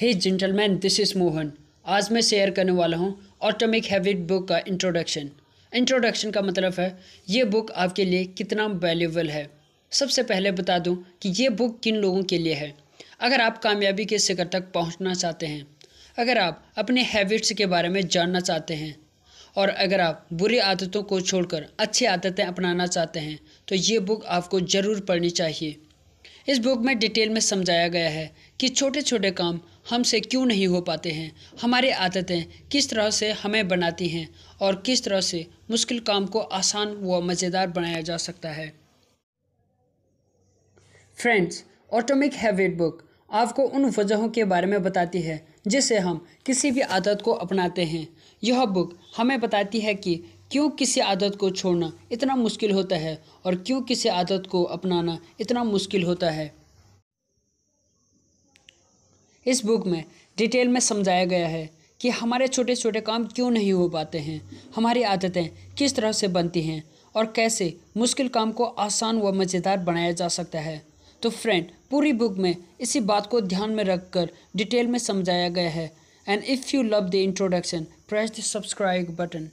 hey gentleman this is Mohan आज मैं share करने वाला हूँ ऑटोमिक हैबिट बुक का इंट्रोडक्शन इंट्रोडक्शन का मतलब है ये बुक आपके लिए कितना वैल्यूबल है सबसे पहले बता दूँ कि ये बुक किन लोगों के लिए है अगर आप कामयाबी के शिखर तक पहुँचना चाहते हैं अगर आप अपने हैबिट्स के बारे में जानना चाहते हैं और अगर आप बुरी आदतों को छोड़कर अच्छी आदतें अपनाना चाहते हैं तो ये बुक आपको ज़रूर पढ़नी चाहिए इस बुक में डिटेल में समझाया गया है कि छोटे छोटे काम हमसे क्यों नहीं हो पाते हैं हमारी आदतें किस तरह से हमें बनाती हैं और किस तरह से मुश्किल काम को आसान व मज़ेदार बनाया जा सकता है फ्रेंड्स ऑटोमिक हैबिट बुक आपको उन वजहों के बारे में बताती है जिससे हम किसी भी आदत को अपनाते हैं यह बुक हमें बताती है कि क्यों किसी आदत को छोड़ना इतना मुश्किल होता है और क्यों किसी आदत को अपनाना इतना मुश्किल होता है इस बुक में डिटेल में समझाया गया है कि हमारे छोटे छोटे काम क्यों नहीं हो पाते हैं हमारी आदतें किस तरह से बनती हैं और कैसे मुश्किल काम को आसान व मज़ेदार बनाया जा सकता है तो फ्रेंड पूरी बुक में इसी बात को ध्यान में रखकर डिटेल में समझाया गया है and if you love the introduction press the subscribe button